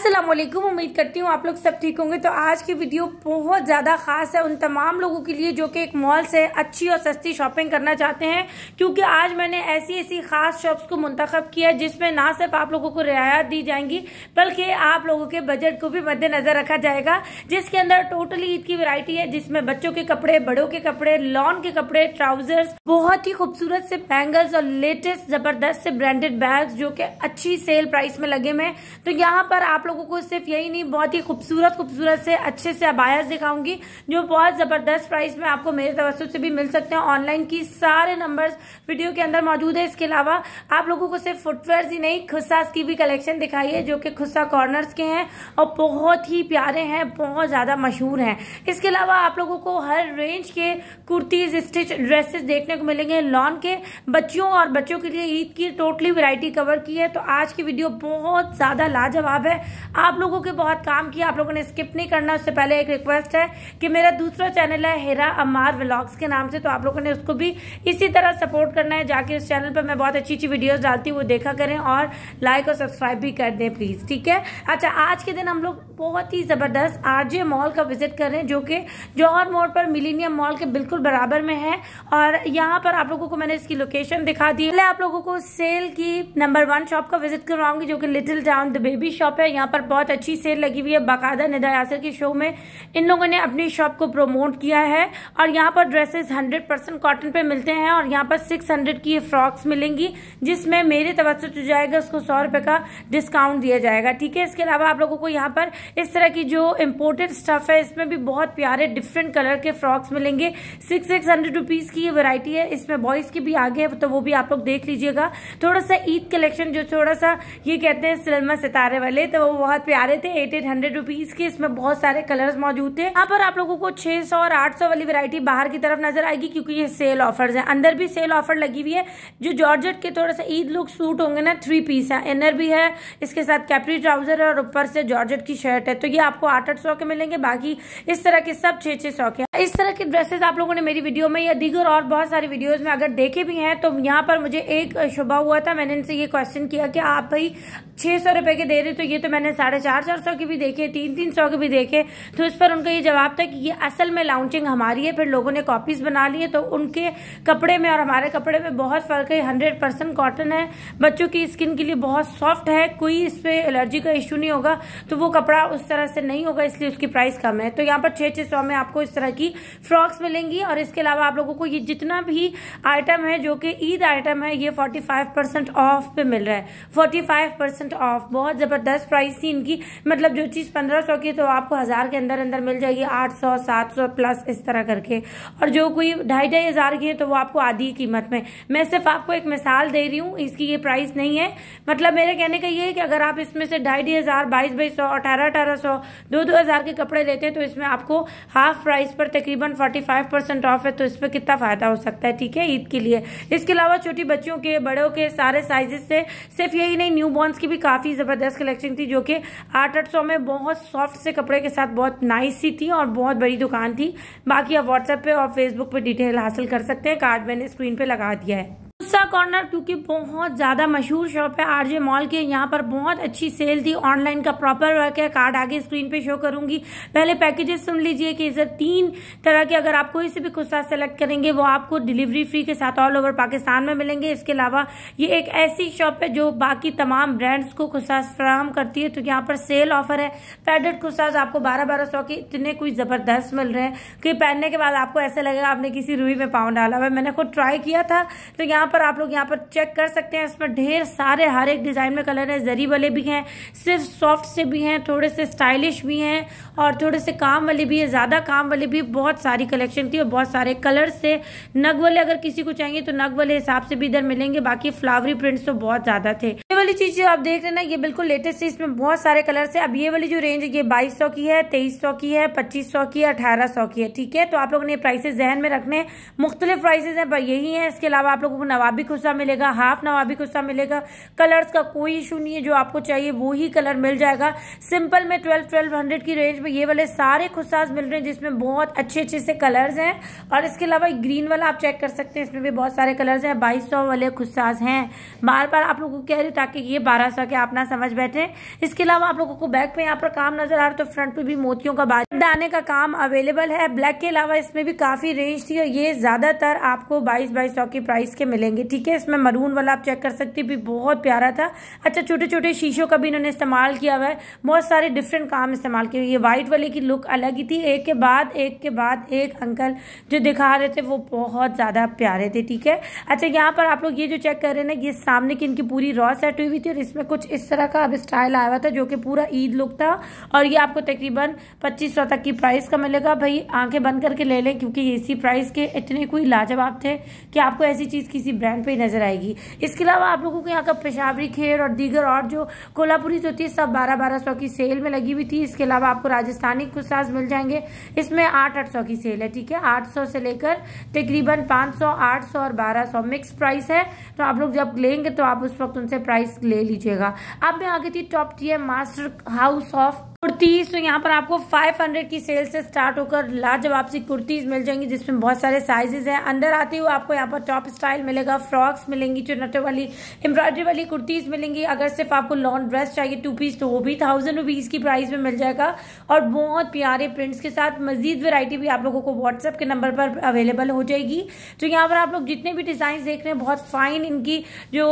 अस्सलाम वालेकुम उम्मीद करती हूँ आप लोग सब ठीक होंगे तो आज की वीडियो बहुत ज़्यादा खास है उन तमाम लोगों के लिए जो कि एक मॉल से अच्छी और सस्ती शॉपिंग करना चाहते हैं क्योंकि आज मैंने ऐसी ऐसी ख़ास शॉप्स को मुंतखब किया जिसमें ना सिर्फ आप लोगों को रियायत दी जाएंगी बल्कि आप लोगों के बजट को भी मद्देनज़र रखा जाएगा जिसके अंदर टोटली ईद की वेरायटी है जिसमें बच्चों के कपड़े बड़ों के कपड़े लॉन के कपड़े ट्राउजर्स बहुत ही खूबसूरत से बैंगल्स और लेटेस्ट ज़बरदस्त से ब्रांडेड बैग जो कि अच्छी सेल प्राइस में लगे हुए हैं तो यहाँ पर आप लोगों को सिर्फ यही नहीं बहुत ही खूबसूरत खूबसूरत से अच्छे से अबायस दिखाऊंगी जो बहुत ज़बरदस्त प्राइस में आपको मेरे तवस्त से भी मिल सकते हैं ऑनलाइन की सारे नंबर्स वीडियो के अंदर मौजूद है इसके अलावा आप लोगों को सिर्फ फुटवेयर ही नहीं खुस्सा की भी कलेक्शन दिखाई है जो कि खुस्सा कॉर्नर्स के हैं और बहुत ही प्यारे हैं बहुत ज़्यादा मशहूर हैं इसके अलावा आप लोगों को हर रेंज के कुर्तीज़ स्टिच ड्रेसेस देखने को मिलेंगे लॉन के बच्चियों और बच्चों के लिए ईद की टोटली वैरायटी कवर की है तो आज की वीडियो बहुत ज़्यादा लाजवाब है आप लोगों के बहुत काम किया आप लोगों ने स्किप नहीं करना उससे पहले एक रिक्वेस्ट है कि मेरा दूसरा चैनल है हेरा अमार व्लॉग्स के नाम से तो आप लोगों ने उसको भी इसी तरह सपोर्ट करना है जाके उस चैनल पर मैं बहुत अच्छी अच्छी वीडियोज़ डालती हूँ वो देखा करें और लाइक और सब्सक्राइब भी कर दें प्लीज़ ठीक है अच्छा आज के दिन हम लोग बहुत ही ज़बरदस्त आरजे मॉल का विजिट कर रहे हैं जो कि जौहर मोड़ पर मिलीनियम मॉल के बिल्कुल बराबर में है और यहाँ पर आप लोगों को मैंने इसकी लोकेशन दिखा दी पहले आप लोगों को सेल की नंबर वन शॉप का विजिट करवाऊंगी जो कि little town the baby shop है यहाँ पर बहुत अच्छी सेल लगी हुई है बाकायदा निदा यासर के शो में इन लोगों ने अपनी शॉप को प्रमोट किया है और यहाँ पर ड्रेसेस हंड्रेड परसेंट कॉटन पे मिलते हैं और यहाँ पर सिक्स हंड्रेड की फ्रॉक्स मिलेंगी जिसमें मेरे तवसत जो जाएगा उसको सौ रुपये का डिस्काउंट दिया जाएगा ठीक है इसके अलावा आप लोगों को यहाँ पर इस तरह की जो इम्पोर्टेड स्टफ़ है इसमें भी बहुत प्यारे डिफरेंट कलर के फ्रॉक्स मिलेंगे सिक्स सिक्स हंड्रेड रुपीज़ की ये है इसमें बॉयज़ की भी आगे है तो वो भी आप लोग देख लीजिएगा थोड़ा सा ईद कलेक्शन जो थोड़ा सा ये कहते हैं सिलमा सितारे वाले तो बहुत प्यारे थे एट एट हंड्रेड रुपीज के इसमें बहुत सारे कलर्स मौजूद थे यहाँ पर आप लोगों को 600 और 800 वाली वैरायटी बाहर की तरफ नजर आएगी क्योंकि ये सेल ऑफर्स हैं अंदर भी सेल ऑफर लगी हुई है जो जॉर्जेट के थोड़ा सा ईद लुक सूट होंगे ना थ्री पीस है इनर भी है इसके साथ कैपरी ट्राउजर है और ऊपर से जॉर्जेट की शर्ट है तो ये आपको आठ आठ सौ के मिलेंगे बाकी इस तरह के सब छह छह सौ के इस तरह के ड्रेसेस आप लोगों ने मेरी वीडियो में या दीगर और बहुत सारी वीडियोज में अगर देखे भी हैं तो यहाँ पर मुझे एक शुभा हुआ था मैंने इनसे ये क्वेश्चन किया कि आप भाई छः सौ रुपये के दे रहे तो ये तो मैंने साढ़े चार चार सौ के भी देखे तीन तीन सौ के भी देखे तो इस पर उनका ये जवाब था कि ये असल में लॉन्चिंग हमारी है फिर लोगों ने कॉपीज़ बना ली है तो उनके कपड़े में और हमारे कपड़े में बहुत फ़र्क है हंड्रेड परसेंट कॉटन है बच्चों की स्किन के लिए बहुत सॉफ्ट है कोई इस पर एलर्जी का इश्यू नहीं होगा तो वो कपड़ा उस तरह से नहीं होगा इसलिए उसकी प्राइस कम है तो यहाँ पर छः छः सौ में आपको इस तरह की फ्रॉक्स मिलेंगी और इसके अलावा आप लोगों को ये जितना भी आइटम है जो कि ईद आइटम है ये फोर्टी फाइव परसेंट ऑफ पे मिल रहा है forty five percent percent off बहुत ज़बरदस्त प्राइस थी इनकी मतलब जो चीज़ पंद्रह सौ की तो आपको हज़ार के अंदर अंदर मिल जाएगी आठ सौ सात सौ प्लस इस तरह करके और जो कोई ढाई ढाई हज़ार की है तो वो आपको आधी कीमत में मैं सिर्फ आपको एक मिसाल दे रही हूँ इसकी ये प्राइस नहीं है मतलब मेरे कहने का ये है कि अगर आप इसमें से ढाई ढाई हज़ार बाईस बाईस सौ अठारह अठारह सौ दो दो हज़ार के कपड़े लेते हैं तो इसमें आपको हाफ प्राइस पर तकरीबन फोर्टी फाइव परसेंट ऑफ है तो इस पर कितना फ़ायदा हो सकता है ठीक है ईद के लिए इसके अलावा छोटी बच्चियों के बड़ों के सारे साइजेस से सिर्फ यही नहीं न्यू बॉर्न की काफ़ी ज़बरदस्त कलेक्शन थी जो कि आठ आठ सौ में बहुत सॉफ्ट से कपड़े के साथ बहुत नाइस सी थी और बहुत बड़ी दुकान थी बाकी आप व्हाट्सएप पे और फेसबुक पे डिटेल हासिल कर सकते हैं कार्ड मैंने स्क्रीन पे लगा दिया है पिज्ज़ा कॉर्नर क्योंकि बहुत ज़्यादा मशहूर शॉप है आरजे मॉल के यहाँ पर बहुत अच्छी सेल थी ऑनलाइन का प्रॉपर वर्क है कार्ड आगे स्क्रीन पे शो करूंगी पहले पैकेजेस सुन लीजिए कि इसे तीन तरह के अगर आप कोई से भी खुदसा सेलेक्ट करेंगे वो आपको डिलीवरी फ्री के साथ ऑल ओवर पाकिस्तान में मिलेंगे इसके अलावा ये एक ऐसी शॉप है जो बाकी तमाम ब्रांड्स को खुदसा फ्राहम करती है तो यहाँ पर सेल ऑफर है पैडेड खुदसाज आपको बारह बारह सौ के इतने कोई ज़बरदस्त मिल रहे हैं कि पहनने के बाद आपको ऐसा लगेगा आपने किसी रूई में पाँव डाला हुआ मैंने खुद ट्राई किया था तो यहाँ पर पर आप लोग यहाँ पर चेक कर सकते हैं इसमें ढेर सारे हर एक डिज़ाइन में कलर है जरी वाले भी हैं सिर्फ सॉफ्ट से भी हैं थोड़े से स्टाइलिश भी हैं और थोड़े से काम वाले भी है ज़्यादा काम वाले भी बहुत सारी कलेक्शन थी और बहुत सारे कलर से नग वाले अगर किसी को चाहिए तो नग वाले हिसाब से भी इधर मिलेंगे बाकी फ्लावरी प्रिंट्स तो बहुत ज़्यादा थे वाली चीज़ जो आप देख रहे हैं ना ये बिल्कुल लेटेस्ट है इसमें बहुत सारे कलर्स है अब ये वाली जो रेंज है ये बाईस सौ की है तेईस सौ की है पच्चीस सौ की है अठारह सौ की है ठीक है तो आप लोगों ने प्राइसेस जहन में रखने मुख्तलि मुख्तलिफ प्राइसेज हैं पर यही है इसके अलावा आप लोगों को नवाबी खुस्सा मिलेगा हाफ नवाबी खुस्सा मिलेगा कलर्स का कोई इशू नहीं है जो आपको चाहिए वो ही कलर मिल जाएगा सिंपल में ट्वेल्व ट्वेल्व हंड्रेड की रेंज में ये वाले सारे खुस्सा मिल रहे हैं जिसमें बहुत अच्छे अच्छे से कलर्स हैं और इसके अलावा ग्रीन वाला आप चेक कर सकते हैं इसमें भी बहुत सारे कलर्स हैं बाईस वाले खुस्सा हैं बार बार आप लोगों को कह रहे ताकि कि ये बारह सौ के आप ना समझ बैठे इसके अलावा आप लोगों को बैक पे यहाँ पर काम नजर आ रहा है तो फ्रंट पे भी मोतियों का बाज दाने का काम अवेलेबल है ब्लैक के अलावा इसमें भी काफी रेंज थी और ये ज्यादातर आपको बाईस बाईस सौ की प्राइस के मिलेंगे ठीक है इसमें मरून वाला आप चेक कर सकते भी बहुत प्यारा था अच्छा छोटे छोटे शीशों का भी इन्होंने इस्तेमाल किया हुआ है बहुत सारे डिफरेंट काम इस्तेमाल किए ये व्हाइट वाले की लुक अलग ही थी एक के बाद एक के बाद एक अंकल जो दिखा रहे थे वो बहुत ज़्यादा प्यारे थे ठीक है अच्छा यहाँ पर आप लोग ये जो चेक कर रहे हैं ना ये सामने की इनकी पूरी रॉ सेट हुई हुई थी और इसमें कुछ इस तरह का अब स्टाइल आया हुआ था जो कि पूरा ईद लुक था और ये आपको तकरीबन पच्चीस सौ तक की प्राइस का मिलेगा भाई आंखें बंद करके ले लें क्योंकि इसी प्राइस के इतने कोई लाजवाब थे कि आपको ऐसी चीज़ किसी ब्रांड पर ही नज़र आएगी इसके अलावा आप लोगों को यहाँ का पेशावरी खेर और दीगर और जो कोल्हापुरी जो थी सब बारह बारह सौ की सेल में लगी हुई थी इसके अलावा आपको राजस्थानी कुसाज मिल जाएंगे इसमें आठ आठ सौ की सेल है ठीक है आठ सौ से लेकर तकरीबन पाँच सौ आठ सौ और बारह सौ मिक्स प्राइस है तो आप लोग जब लेंगे तो आप उस वक्त उनसे प्राइस ले लीजिएगा अब मैं आ गई थी top T master house of kurtis तो यहाँ पर आपको 500 की सेल से स्टार्ट होकर लाजवाब सी कुर्तीज़ मिल जाएंगी जिसमें बहुत सारे साइजेस हैं अंदर आते हुए आपको यहाँ पर टॉप स्टाइल मिलेगा फ्रॉक्स मिलेंगी चुनटे वाली एम्ब्रॉयडरी वाली कुर्तीज़ मिलेंगी अगर सिर्फ आपको लॉन्ग ड्रेस चाहिए टू पीस तो वो भी थाउजेंड रुपीज़ की प्राइस में मिल जाएगा और बहुत प्यारे प्रिंट्स के साथ मजीद वेरायटी भी आप लोगों को व्हाट्सअप के नंबर पर अवेलेबल हो जाएगी तो यहाँ पर आप लोग जितने भी डिज़ाइन देख रहे हैं बहुत फाइन इनकी जो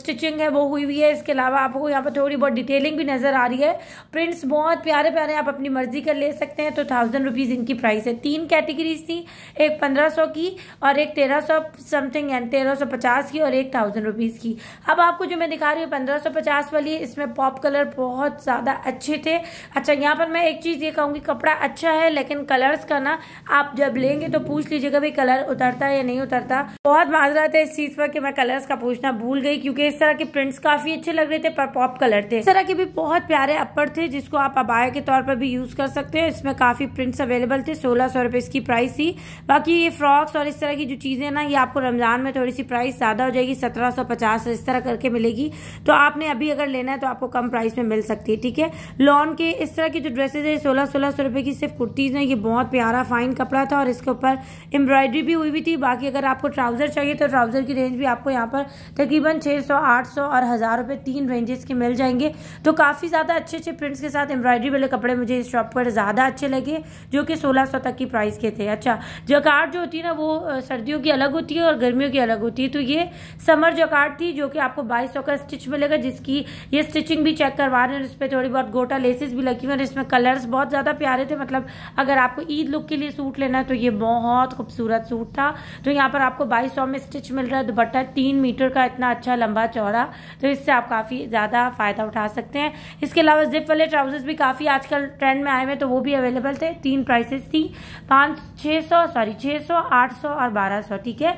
स्टिचिंग है वो हुई हुई है इसके अलावा आपको यहाँ पर थोड़ी बहुत डिटेलिंग भी नज़र आ रही है प्रिंट्स बहुत प्यारे प्यारे आप अपनी मर्जी का ले सकते हैं तो थाउजेंड रुपीज़ इनकी प्राइस है तीन कैटेगरीज थी एक पंद्रह सौ की और एक तेरह सौ समथिंग एंड तेरह सौ पचास की और एक थाउजेंड रुपीज़ की अब आपको जो मैं दिखा रही हूँ पंद्रह सौ पचास वाली इसमें पॉप कलर बहुत ज़्यादा अच्छे थे अच्छा यहाँ पर मैं एक चीज़ ये कहूँगी कपड़ा अच्छा है लेकिन कलर्स का ना आप जब लेंगे तो पूछ लीजिएगा भाई कलर उतरता है या नहीं उतरता बहुत माजरा है इस चीज़ पर कि मैं कलर्स का पूछना भूल गई क्योंकि इस तरह के प्रिंट्स काफ़ी अच्छे लग रहे थे पर पॉप कलर थे इस तरह के भी बहुत प्यारे अपर थे जिसको आप अबाया के तौर पर भी यूज़ कर सकते हैं इसमें काफ़ी प्रिंट्स अवेलेबल थे सोलह सौ रुपए इसकी प्राइस थी बाकी ये फ्रॉक्स और इस तरह की जो चीज़ें ना ये आपको रमज़ान में थोड़ी सी प्राइस ज़्यादा हो जाएगी सत्रह सौ पचास इस तरह करके मिलेगी तो आपने अभी अगर लेना है तो आपको कम प्राइस में मिल सकती है ठीक है लॉन के इस तरह की जो ड्रेसेज है सोलह सोलह सौ रुपए की सिर्फ कुर्तीज़ है ये बहुत प्यारा फाइन कपड़ा था और इसके ऊपर एम्ब्रॉयडरी भी हुई हुई थी बाकी अगर आपको ट्राउज़र चाहिए तो ट्राउज़र की रेंज भी आपको यहाँ पर तकरीबन छह सौ आठ सौ और हज़ार रुपए तीन रेंजेस के मिल जाएंगे तो काफ़ी ज़्यादा अच्छे अच्छे प्रिंट्स के साथ एम्ब्रॉयडरी वाले कपड़े मुझे इस शॉप पर ज़्यादा अच्छे लगे जो कि सोलह सौ तक की प्राइस के थे अच्छा जकार्ड जो होती है ना वो सर्दियों की अलग होती है और गर्मियों की अलग होती है तो ये समर जकार्ड थी जो कि आपको बाईस सौ का स्टिच मिलेगा जिसकी ये स्टिचिंग भी चेक करवा रहे हैं इस पर थोड़ी बहुत गोटा लेसेस भी लगी हुई और इसमें कलर्स बहुत ज़्यादा प्यारे थे मतलब अगर आपको ईद लुक के लिए सूट लेना है तो ये बहुत खूबसूरत सूट था तो यहाँ पर आपको बाईस सौ में स्टिच मिल रहा है दुपट्टा तीन मीटर का इतना अच्छा लंबा चौड़ा तो इससे आप काफ़ी ज़्यादा फ़ायदा उठा सकते हैं इसके अलावा जिप वाले ट्राउजर्स भी काफ़ी आजकल ट्रेंड में आए हुए तो वो भी अवेलेबल थे तीन प्राइसेस थी पाँच छः सौ सॉरी छः सौ आठ सौ और बारह सौ ठीक है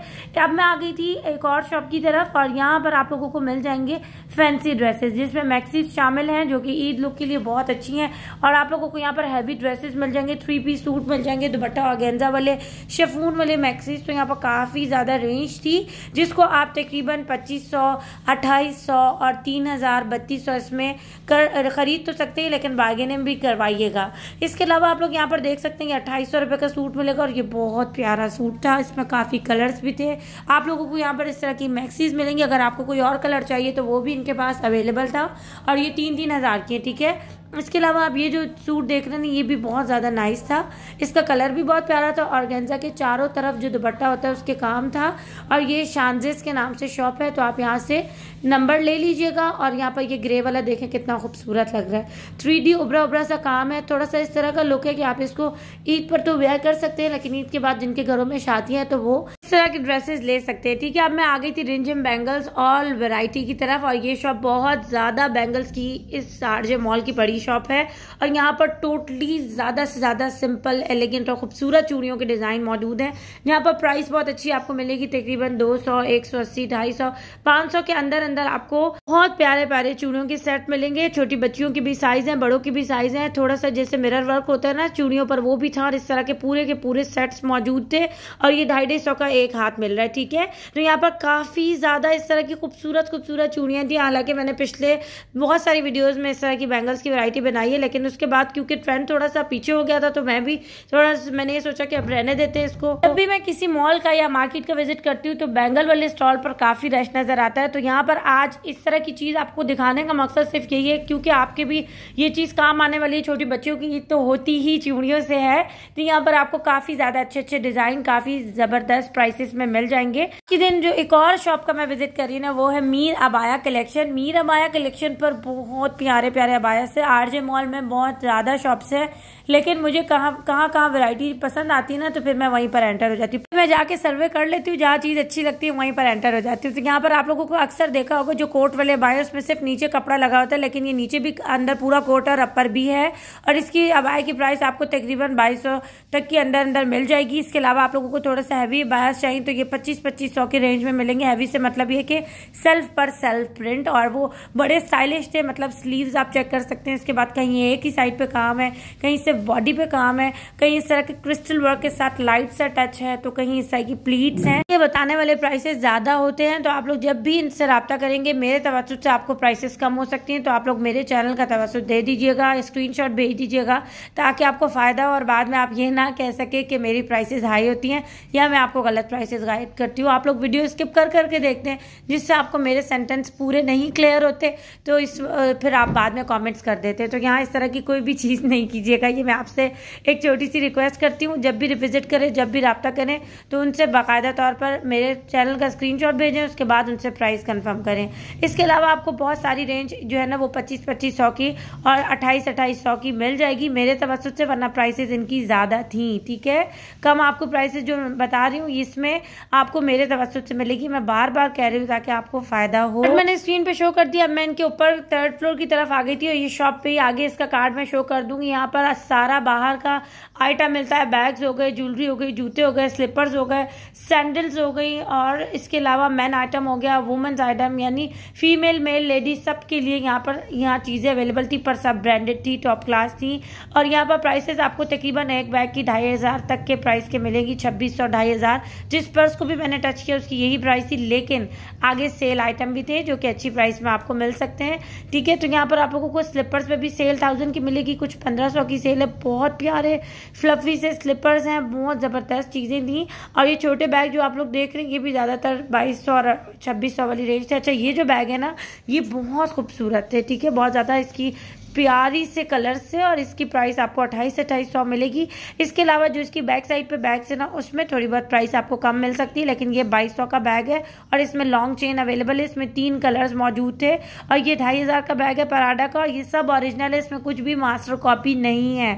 अब मैं आ गई थी एक और शॉप की तरफ और यहाँ पर आप लोगों को मिल जाएंगे फैंसी ड्रेसेस जिसमें मैक्सीज शामिल हैं जो कि ईद लुक के लिए बहुत अच्छी हैं और आप लोगों को यहाँ पर हैवी ड्रेसेस मिल जाएंगे थ्री पीस सूट मिल जाएंगे दुबट्टा और गेंजा वाले शेफून वाले मैक्सीज तो यहाँ पर काफ़ी ज़्यादा रेंज थी जिसको आप तकरीबन पच्चीस सौ और तीन हज़ार बत्तीस सौ इसमें कर खरीद तो सकते हैं लेकिन बार्गेनिंग भी करवाइएगा इसके अलावा आप लोग यहाँ पर देख सकते हैं कि अट्ठाईस सौ का सूट मिलेगा और ये बहुत प्यारा सूट था इसमें काफ़ी कलर्स भी थे आप लोगों को यहाँ पर इस तरह की मैक्सीज मिलेंगी अगर आपको कोई और कलर चाहिए तो वो भी इनके पास अवेलेबल था और ये तीन तीन हज़ार की है ठीक है इसके अलावा आप ये जो सूट देख रहे हैं ये भी बहुत ज़्यादा नाइस था इसका कलर भी बहुत प्यारा था और गेंजा के चारों तरफ जो दुपट्टा होता है उसके काम था और ये शानजेस के नाम से शॉप है तो आप यहाँ से नंबर ले लीजिएगा और यहाँ पर ये ग्रे वाला देखें कितना खूबसूरत लग रहा है थ्री डी उबरा उबरा सा काम है थोड़ा सा इस तरह का लुक है कि आप इसको ईद पर तो वेयर कर सकते हैं लेकिन ईद के बाद जिनके घरों में शादियाँ हैं तो वो इस तरह की ड्रेसेस ले सकते हैं ठीक है अब मैं आ गई थी रिंजिम बैंगल्स ऑल वैरायटी की तरफ और ये शॉप बहुत ज़्यादा बैंगल्स की इस आरजे मॉल की बड़ी शॉप है और यहाँ पर टोटली ज़्यादा से ज़्यादा सिंपल एलिगेंट और खूबसूरत चूड़ियों के डिज़ाइन मौजूद हैं यहाँ पर प्राइस बहुत अच्छी आपको मिलेगी तकरीबन दो सौ एक सौ अस्सी ढाई सौ पाँच सौ के अंदर अंदर आपको बहुत प्यारे प्यारे चूड़ियों के सेट मिलेंगे छोटी बच्चियों की भी साइज़ हैं बड़ों की भी साइज़ हैं थोड़ा सा जैसे मिरर वर्क होता है ना चूड़ियों पर वो भी था और इस तरह के पूरे के पूरे सेट्स मौजूद थे और ये ढाई ढाई सौ का एक हाथ मिल रहा है ठीक है तो यहाँ पर काफ़ी ज़्यादा इस तरह की खूबसूरत खूबसूरत चूड़ियाँ थी हालांकि मैंने पिछले बहुत सारी वीडियोज़ में इस तरह की बैंगल्स की वैरायटी बनाई है लेकिन उसके बाद क्योंकि ट्रेंड थोड़ा सा पीछे हो गया था तो मैं भी थोड़ा मैंने ये सोचा कि अब रहने देते हैं इसको जब भी मैं किसी मॉल का या मार्केट का विजिट करती हूँ तो बैंगल वाले स्टॉल पर काफ़ी रश नज़र आता है तो यहाँ पर आज इस तरह की चीज़ आपको दिखाने का मकसद सिर्फ यही है क्योंकि आपके भी ये चीज़ काम आने वाली है छोटी बच्चियों की तो होती ही चूड़ियों से है तो यहाँ पर आपको काफ़ी ज़्यादा अच्छे अच्छे डिज़ाइन काफ़ी ज़बरदस्त प्राइस प्राइसेस में मिल जाएंगे कि दिन जो एक और शॉप का मैं विजिट करी ना वो है Mir abaya collection Mir abaya collection पर बहुत प्यारे प्यारे अबाया से आरजे मॉल में बहुत ज़्यादा शॉप्स है लेकिन मुझे कहाँ कहाँ कहाँ वैरायटी पसंद आती है ना तो फिर मैं वहीं पर एंटर हो जाती हूँ मैं जाके सर्वे कर लेती हूँ जहाँ चीज़ अच्छी लगती है वहीं पर एंटर हो जाती हूँ तो यहाँ पर आप लोगों को अक्सर देखा होगा जो कोट वाले अबाया उसमें सिर्फ नीचे कपड़ा लगा होता है लेकिन ये नीचे भी अंदर पूरा कोट और अपर भी है और इसकी अबाया की प्राइस आपको तकरीबन बाईस तक के अंदर अंदर मिल जाएगी इसके अलावा आप लोगों को थोड़ा सा हैवी अबाया चाहिए तो ये पच्चीस पच्चीस सौ के रेंज में मिलेंगे हैवी से मतलब ये कि सेल्फ पर सेल्फ प्रिंट और वो बड़े स्टाइलिश थे मतलब स्लीव्स आप चेक कर सकते हैं इसके बाद कहीं एक ही साइड पे काम है कहीं से बॉडी पे काम है कहीं इस तरह के क्रिस्टल वर्क के साथ लाइट सा टच है तो कहीं इस तरह की प्लीट्स हैं ये बताने वाले प्राइसेस ज़्यादा होते हैं तो आप लोग जब भी इनसे रबता करेंगे मेरे तवसत से आपको प्राइसेस कम हो सकती हैं तो आप लोग मेरे चैनल का तवसत दे दीजिएगा स्क्रीन भेज दीजिएगा ताकि आपको फ़ायदा हो और बाद में आप ये ना कह सके कि मेरी प्राइसेज हाई होती हैं या मैं आपको गलत प्राइसेस गाइड करती हूँ आप लोग वीडियो स्किप कर करके देखते हैं जिससे आपको मेरे सेंटेंस पूरे नहीं क्लियर होते तो इस फिर आप बाद में कॉमेंट्स कर देते हैं तो यहाँ इस तरह की कोई भी चीज़ नहीं कीजिएगा ये मैं आपसे एक छोटी सी रिक्वेस्ट करती हूँ जब भी रिविजिट करें जब भी रबता करें तो उनसे बाकायदा तौर पर मेरे चैनल का स्क्रीन भेजें उसके बाद उनसे प्राइस कन्फर्म करें इसके अलावा आपको बहुत सारी रेंज जो है ना वो पच्चीस पच्चीस सौ की और अट्ठाईस अट्ठाईस सौ की मिल जाएगी मेरे तवसत से वरना प्राइसेज इनकी ज़्यादा थी ठीक है कम आपको प्राइसेज जो बता रही हूँ ये इसमें आपको मेरे तवसत से मिलेगी मैं बार बार कह रही हूँ ताकि आपको फ़ायदा हो मैंने स्क्रीन पे शो कर दिया मैं इनके ऊपर थर्ड फ्लोर की तरफ आ गई थी और ये शॉप पे ही आगे इसका कार्ड मैं शो कर दूंगी यहाँ पर सारा बाहर का आइटम मिलता है बैग्स हो गए ज्वेलरी हो गई जूते हो गए स्लीपर्स हो गए सैंडल्स हो गई और इसके अलावा मैन आइटम हो गया वुमेंस आइटम यानी फीमेल मेल लेडीज सब के लिए यहाँ पर यहाँ चीज़ें अवेलेबल थी पर सब ब्रांडेड थी टॉप क्लास थी और यहाँ पर प्राइसेस आपको तकरीबन एक बैग की ढाई हज़ार तक के प्राइस के मिलेगी छब्बीस सौ ढाई हज़ार जिस पर्स को भी मैंने टच किया उसकी यही प्राइस थी लेकिन आगे सेल आइटम भी थे जो कि अच्छी प्राइस में आपको मिल सकते हैं ठीक है तो यहाँ पर आप लोगों को स्लीपर्स में भी सेल थाउजेंड की मिलेगी कुछ पंद्रह सौ की सेल है बहुत प्यारे फ्लफी से स्लीपर्स हैं बहुत ज़बरदस्त चीज़ें थी और ये छोटे बैग जो आप लोग देख रहे हैं ये भी ज़्यादातर बाईस सौ और छब्बीस सौ वाली रेंज थे अच्छा ये जो बैग है ना ये बहुत खूबसूरत है ठीक है बहुत ज़्यादा इसकी प्यारी से कलर से और इसकी प्राइस आपको अट्ठाईस से अट्ठाईस सौ मिलेगी इसके अलावा जो इसकी बैक साइड पे बैग है ना उसमें थोड़ी बहुत प्राइस आपको कम मिल सकती है लेकिन ये बाईस सौ का बैग है और इसमें लॉन्ग चेन अवेलेबल है इसमें तीन कलर्स मौजूद थे और ये ढाई हज़ार का बैग है पराडा का और ये सब ऑरिजिनल है इसमें कुछ भी मास्टर कॉपी नहीं है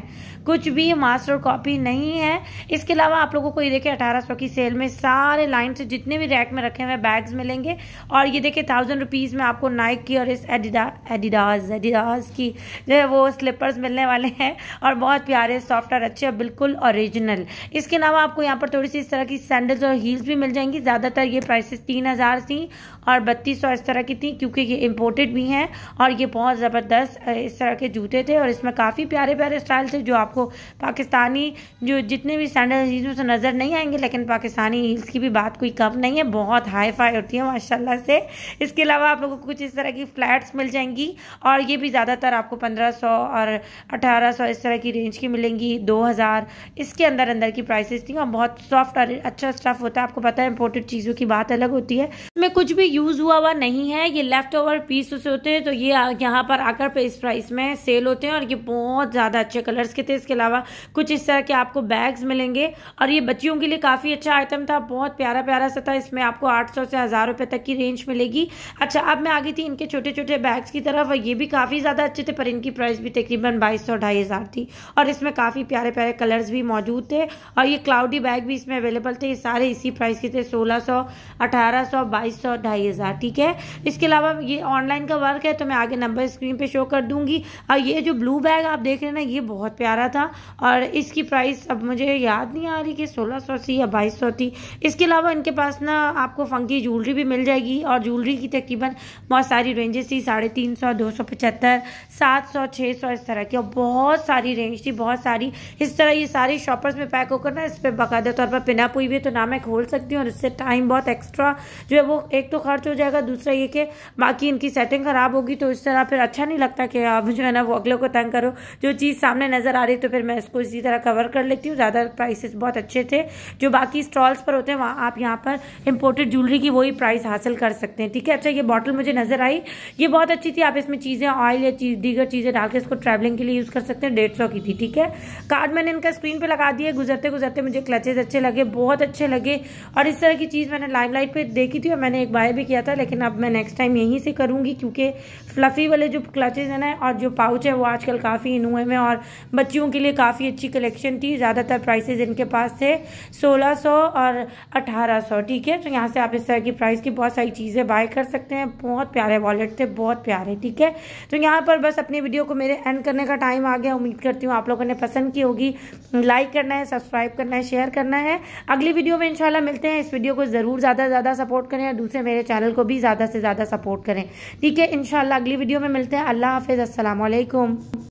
कुछ भी मास्टर कॉपी नहीं है इसके अलावा आप लोगों को ये देखिए अठारह सौ की सेल में सारे लाइन से जितने भी रैक में रखे हुए बैग्स मिलेंगे और ये देखिए थाउजेंड रुपीज़ में आपको नाइक की और इस एडिडा एडिडाज एडिडाज की जो है वो स्लीपर्स मिलने वाले हैं और बहुत प्यारे सॉफ्ट और अच्छे और बिल्कुल ऑरिजिनल इसके अलावा आपको यहाँ पर थोड़ी सी इस तरह की सैंडल्स और हील्स भी मिल जाएंगी ज़्यादातर ये प्राइसेस तीन हज़ार थी और बत्तीस सौ इस तरह की थी क्योंकि ये इम्पोर्टेड भी हैं और ये बहुत ज़बरदस्त इस तरह के जूते थे और इसमें काफ़ी प्यारे प्यारे स्टाइल थे जो आपको पाकिस्तानी जो जितने भी सैंडल हील्स से नज़र नहीं आएंगे लेकिन पाकिस्तानी हील्स की भी बात कोई कम नहीं है बहुत हाई फाई होती है माशाला से इसके अलावा आप लोगों को कुछ इस तरह की फ्लैट्स मिल जाएंगी और ये भी ज़्यादातर आपको पंद्रह सौ और अठारह सौ इस तरह की रेंज की मिलेंगी दो हज़ार इसके अंदर अंदर की प्राइसेस थी और बहुत सॉफ्ट और अच्छा स्टफ़ होता है आपको पता है इम्पोर्टेड चीज़ों की बात अलग होती है मैं कुछ भी यूज़ हुआ हुआ नहीं है ये लेफ्ट ओवर पीस उसे होते हैं तो ये यहाँ पर आकर पे इस प्राइस में सेल होते हैं और ये बहुत ज़्यादा अच्छे कलर्स के थे इसके अलावा कुछ इस तरह के आपको बैग्स मिलेंगे और ये बच्चियों के लिए काफ़ी अच्छा आइटम था बहुत प्यारा प्यारा सा था इसमें आपको आठ से हज़ार रुपए तक की रेंज मिलेगी अच्छा अब मैं आ गई थी इनके छोटे छोटे बैग्स की तरफ और ये भी काफ़ी ज़्यादा अच्छे थे पर इनकी प्राइस भी तकरीबन बाईस सौ ढाई हज़ार थी और इसमें काफ़ी प्यारे प्यारे कलर्स भी मौजूद थे और ये क्लाउडी बैग भी इसमें अवेलेबल थे ये सारे इसी प्राइस के थे सोलह सौ अठारह सौ बाईस सौ ढाई चाहिए साथ ठीक है इसके अलावा ये ऑनलाइन का वर्क है तो मैं आगे नंबर स्क्रीन पे शो कर दूंगी और ये जो ब्लू बैग आप देख रहे हैं ना ये बहुत प्यारा था और इसकी प्राइस अब मुझे याद नहीं आ रही कि सोलह सौ थी या बाईस सौ थी इसके अलावा इनके पास ना आपको फंकी ज्वेलरी भी मिल जाएगी और ज्वेलरी की तकरीबन बहुत सारी रेंजेस थी साढ़े तीन सौ दो सौ पचहत्तर सात सौ छः सौ इस तरह की और बहुत सारी रेंज थी बहुत सारी इस तरह ये सारी शॉपर्स में पैक होकर ना इस पर बाकायदा तौर पर पिनअप हुई हुई है तो ना मैं खोल सकती हूँ और इससे टाइम बहुत एक्स्ट्रा जो है वो एक तो खर्च हो जाएगा दूसरा ये कि बाकी इनकी सेटिंग ख़राब होगी तो इस तरह फिर अच्छा नहीं लगता कि आप जो है ना वो अगले को तंग करो जो चीज़ सामने नज़र आ रही तो फिर मैं इसको इसी तरह कवर कर लेती हूँ ज़्यादा प्राइसेस बहुत अच्छे थे जो बाकी स्टॉल्स पर होते हैं वहाँ आप यहाँ पर इम्पोर्टेड ज्वेलरी की वही प्राइस हासिल कर सकते हैं ठीक है अच्छा ये बॉटल मुझे नज़र आई ये बहुत अच्छी थी आप इसमें चीज़ें ऑयल या चीज दीगर चीज़ें डाल के इसको ट्रैवलिंग के लिए यूज़ कर सकते हैं डेढ़ सौ की थी ठीक है कार्ड मैंने इनका स्क्रीन पर लगा दिया गुजरते गुजरते मुझे क्लचेज अच्छे लगे बहुत अच्छे लगे और इस तरह की चीज़ मैंने लाइमलाइट लाइट देखी थी और मैंने एक बाय भी किया था लेकिन अब मैं नेक्स्ट टाइम यहीं से करूँगी क्योंकि फ्लफ़ी वाले जो क्लचेज़ हैं ना और जो पाउच है वो आजकल काफ़ी इन हुए में और बच्चियों के लिए काफ़ी अच्छी कलेक्शन थी ज़्यादातर प्राइसेज इनके पास थे 1600 और 1800 ठीक है तो यहाँ से आप इस तरह की प्राइस की बहुत सारी चीज़ें बाय कर सकते हैं बहुत प्यारे वॉलेट थे बहुत प्यारे ठीक है तो यहाँ पर बस अपनी वीडियो को मेरे एंड करने का टाइम आ गया उम्मीद करती हूँ आप लोगों ने पसंद की होगी लाइक करना है सब्सक्राइब करना है शेयर करना है अगली वीडियो में इंशाल्लाह मिलते हैं इस वीडियो को ज़रूर ज़्यादा से ज़्यादा सपोर्ट करें दूसरे मेरे चैनल को भी ज़्यादा से ज़्यादा सपोर्ट करें ठीक है इन अगली वीडियो में मिलते हैं अल्लाह हाफिज़ असलकम